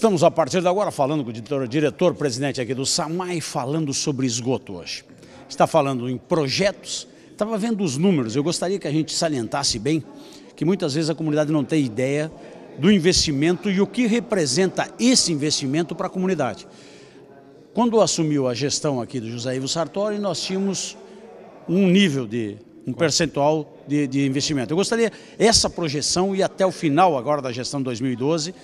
Estamos a partir de agora falando com o diretor-presidente aqui do SAMAI, falando sobre esgoto hoje. Está falando em projetos, estava vendo os números, eu gostaria que a gente salientasse bem que muitas vezes a comunidade não tem ideia do investimento e o que representa esse investimento para a comunidade. Quando assumiu a gestão aqui do José Ivo Sartori, nós tínhamos um nível de, um percentual de, de investimento. Eu gostaria, essa projeção e até o final agora da gestão 2012,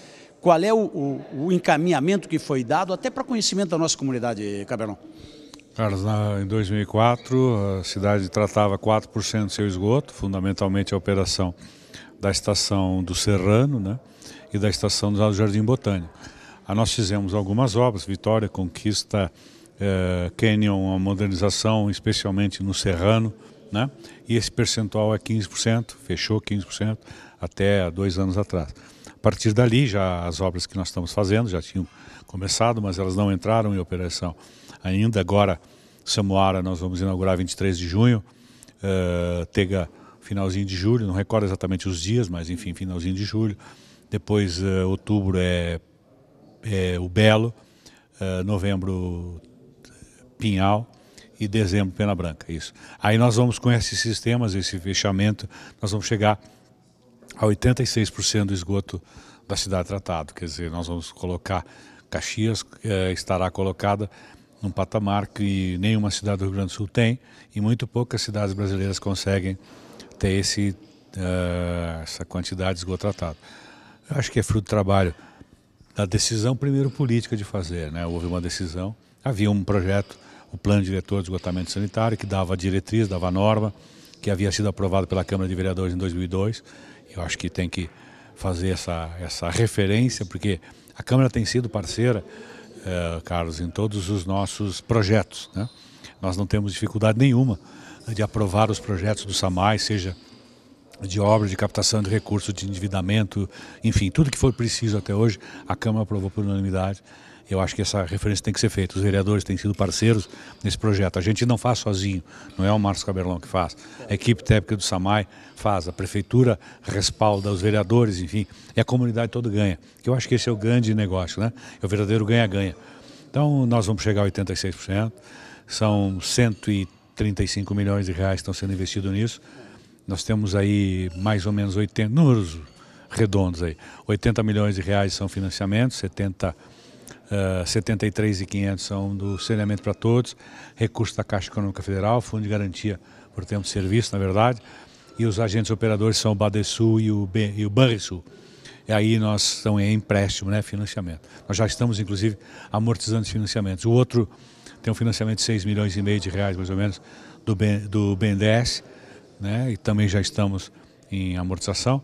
qual é o, o, o encaminhamento que foi dado, até para conhecimento da nossa comunidade, Cabernon? Carlos, na, em 2004, a cidade tratava 4% do seu esgoto, fundamentalmente a operação da estação do Serrano né, e da estação do Jardim Botânico. nós fizemos algumas obras, Vitória, Conquista, eh, Canyon, a modernização, especialmente no Serrano, né, e esse percentual é 15%, fechou 15% até dois anos atrás. A partir dali, já as obras que nós estamos fazendo já tinham começado, mas elas não entraram em operação ainda. Agora, Samoara, nós vamos inaugurar 23 de junho, uh, Tega, finalzinho de julho, não recordo exatamente os dias, mas enfim, finalzinho de julho. Depois, uh, outubro é, é, o Belo, uh, novembro, Pinhal e dezembro, Pena Branca, isso. Aí nós vamos com esses sistemas, esse fechamento, nós vamos chegar a 86% do esgoto da cidade tratado. Quer dizer, nós vamos colocar Caxias eh, estará colocada num patamar que nenhuma cidade do Rio Grande do Sul tem e muito poucas cidades brasileiras conseguem ter esse, eh, essa quantidade de esgoto tratado. Eu acho que é fruto do trabalho da decisão primeiro política de fazer, né? Houve uma decisão, havia um projeto, o plano diretor de esgotamento sanitário que dava diretriz, dava norma, que havia sido aprovado pela Câmara de Vereadores em 2002 eu acho que tem que fazer essa, essa referência, porque a Câmara tem sido parceira, eh, Carlos, em todos os nossos projetos. Né? Nós não temos dificuldade nenhuma de aprovar os projetos do SAMAI, seja de obras, de captação de recursos, de endividamento, enfim, tudo que for preciso até hoje, a Câmara aprovou por unanimidade eu acho que essa referência tem que ser feita. Os vereadores têm sido parceiros nesse projeto. A gente não faz sozinho, não é o Marcos Caberlão que faz. A equipe técnica do SAMAI faz, a prefeitura respalda, os vereadores, enfim, e a comunidade toda ganha. Eu acho que esse é o grande negócio, né? É o verdadeiro ganha-ganha. Então, nós vamos chegar a 86%, são 135 milhões de reais que estão sendo investidos nisso. Nós temos aí mais ou menos 80, números redondos aí, 80 milhões de reais são financiamentos, 70 milhões 73.500 eh, e são do saneamento para todos, recursos da Caixa Econômica Federal, Fundo de Garantia por Tempo de Serviço, na verdade, e os agentes operadores são o Badesul e o, B, e o Banrisul. E aí nós estamos em empréstimo, né, financiamento. Nós já estamos, inclusive, amortizando os financiamentos. O outro tem um financiamento de 6 milhões e meio de reais, mais ou menos, do, do BNDES, né, e também já estamos em amortização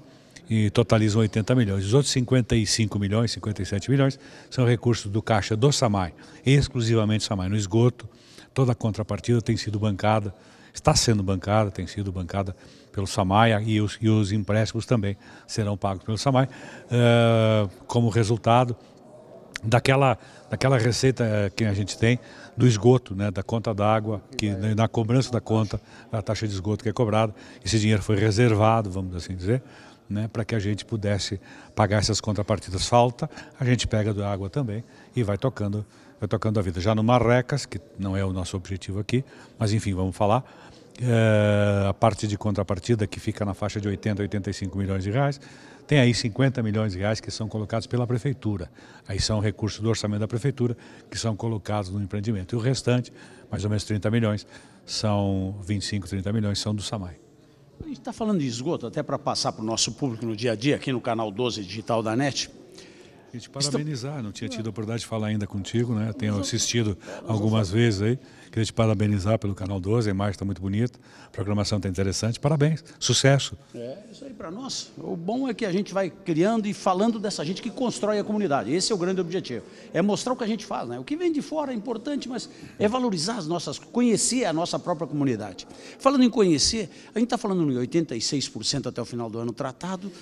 e totalizam 80 milhões. Os outros 55 milhões, 57 milhões, são recursos do caixa do SAMAI, exclusivamente SAMAI, no esgoto. Toda a contrapartida tem sido bancada, está sendo bancada, tem sido bancada pelo SAMAI e os, e os empréstimos também serão pagos pelo SAMAI, uh, eh, como resultado daquela, daquela receita eh, que a gente tem do esgoto, né, da conta d'água, que na cobrança da conta, da taxa de esgoto que é cobrada, esse dinheiro foi reservado, vamos assim dizer, né, para que a gente pudesse pagar essas contrapartidas. Falta, a gente pega do água também e vai tocando, vai tocando a vida. Já no Marrecas, que não é o nosso objetivo aqui, mas enfim, vamos falar. É, a parte de contrapartida que fica na faixa de 80 a 85 milhões de reais, tem aí 50 milhões de reais que são colocados pela prefeitura. Aí são recursos do orçamento da prefeitura que são colocados no empreendimento. E o restante, mais ou menos 30 milhões, são 25, 30 milhões, são do SAMAI. A gente está falando de esgoto, até para passar para o nosso público no dia a dia, aqui no canal 12 Digital da NET. E te parabenizar, não tinha tido a oportunidade de falar ainda contigo, né? Tenho assistido algumas vezes aí. Queria te parabenizar pelo Canal 12, a imagem está muito bonita, a programação está interessante. Parabéns, sucesso. É, isso aí para nós. O bom é que a gente vai criando e falando dessa gente que constrói a comunidade. Esse é o grande objetivo. É mostrar o que a gente faz, né? O que vem de fora é importante, mas é valorizar as nossas, conhecer a nossa própria comunidade. Falando em conhecer, a gente está falando em 86% até o final do ano tratado,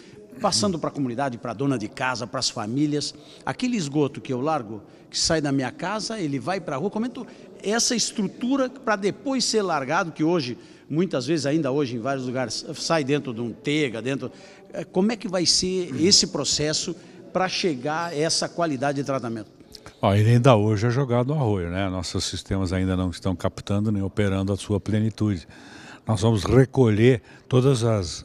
passando para a comunidade, para a dona de casa, para as famílias. Aquele esgoto que eu largo, que sai da minha casa, ele vai para a rua. Comento é essa estrutura para depois ser largado, que hoje, muitas vezes, ainda hoje em vários lugares, sai dentro de um tega, dentro. Eh, como é que vai ser esse processo para chegar a essa qualidade de tratamento? ele ainda hoje é jogado no arroio, né? Nossos sistemas ainda não estão captando nem operando a sua plenitude nós vamos recolher todas as,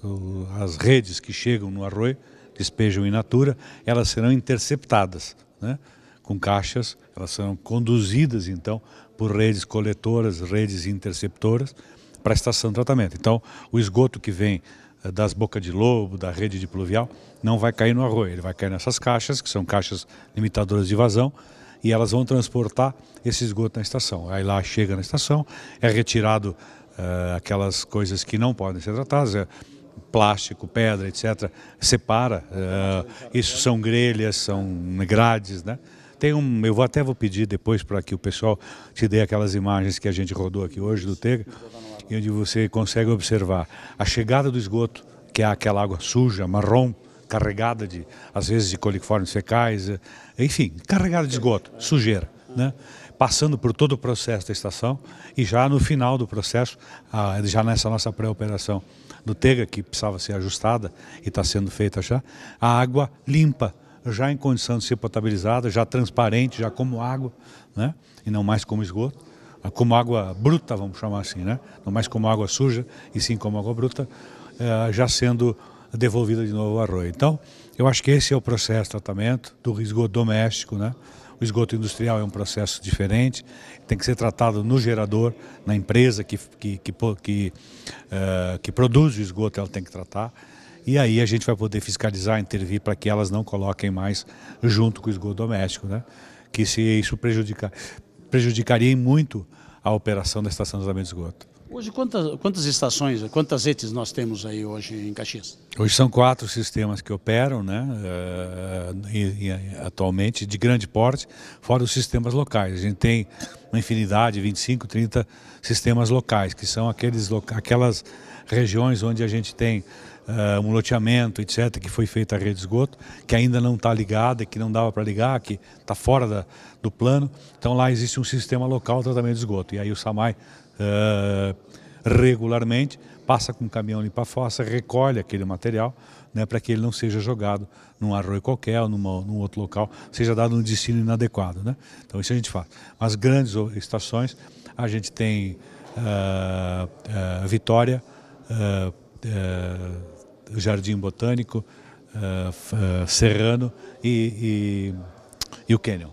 as redes que chegam no arroio, despejam in natura, elas serão interceptadas né? com caixas, elas serão conduzidas então por redes coletoras, redes interceptoras para a estação de tratamento. Então, o esgoto que vem eh, das bocas de lobo, da rede de pluvial, não vai cair no arroio, ele vai cair nessas caixas, que são caixas limitadoras de vazão, e elas vão transportar esse esgoto na estação. Aí lá chega na estação, é retirado eh, aquelas coisas que não podem ser tratadas, eh, plástico, pedra, etc., separa. Eh, isso são grelhas, são grades, né? Tem um, eu vou até vou pedir depois para que o pessoal te dê aquelas imagens que a gente rodou aqui hoje do Tega, onde você consegue observar a chegada do esgoto, que é aquela água suja, marrom, carregada de, às vezes, de coliformes fecais, enfim, carregada de esgoto, sujeira, né? passando por todo o processo da estação e já no final do processo, já nessa nossa pré-operação do Tega, que precisava ser ajustada e está sendo feita já, a água limpa, já em condição de ser potabilizada, já transparente, já como água, né? e não mais como esgoto, ah, como água bruta, vamos chamar assim, né? não mais como água suja, e sim como água bruta, eh, já sendo devolvida de novo ao arroio. Então, eu acho que esse é o processo de tratamento do esgoto doméstico, né? O esgoto industrial é um processo diferente, tem que ser tratado no gerador, na empresa que, que, que, que, uh, que produz o esgoto, ela tem que tratar. E aí a gente vai poder fiscalizar, intervir para que elas não coloquem mais junto com o esgoto doméstico, né? que se isso prejudicar, prejudicaria muito a operação da estação de tratamento de esgoto. Hoje, quantas, quantas estações, quantas ETs nós temos aí hoje em Caxias? Hoje são quatro sistemas que operam, né, eh, e, e, atualmente, de grande porte, fora os sistemas locais. A gente tem uma infinidade, 25, 30 sistemas locais, que são aqueles, aquelas regiões onde a gente tem uh, um loteamento, etc., que foi feito a rede de esgoto, que ainda não está ligada, que não dava para ligar, que está fora da, do plano. Então lá existe um sistema local de tratamento de esgoto. E aí o SAMAI uh, eh, regularmente passa com um caminhão limpa a fossa, recolhe aquele material né, para que ele não seja jogado num arroio qualquer ou numa, num outro local, seja dado um destino inadequado. Né? Então isso a gente faz. Mas grandes estações, a gente tem uh, Vitória, Jardim Botânico, uh, uh, Serrano e, e, e o Canyon.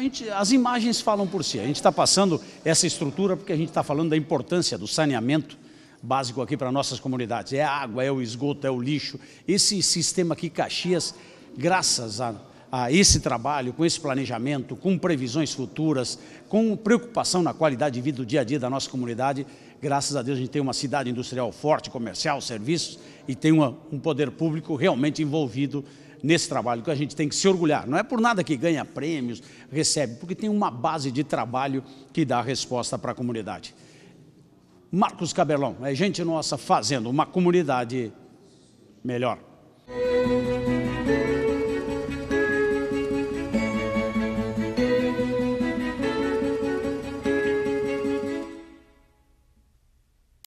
Gente, as imagens falam por si. A gente está passando essa estrutura porque a gente está falando da importância do saneamento básico aqui para nossas comunidades. É a água, é o esgoto, é o lixo. Esse sistema aqui, Caxias, graças a a esse trabalho, com esse planejamento, com previsões futuras, com preocupação na qualidade de vida do dia a dia da nossa comunidade. Graças a Deus a gente tem uma cidade industrial forte, comercial, serviços e tem uma, um poder público realmente envolvido nesse trabalho que a gente tem que se orgulhar. Não é por nada que ganha prêmios, recebe, porque tem uma base de trabalho que dá resposta para a comunidade. Marcos Cabelão, é gente nossa fazendo uma comunidade melhor.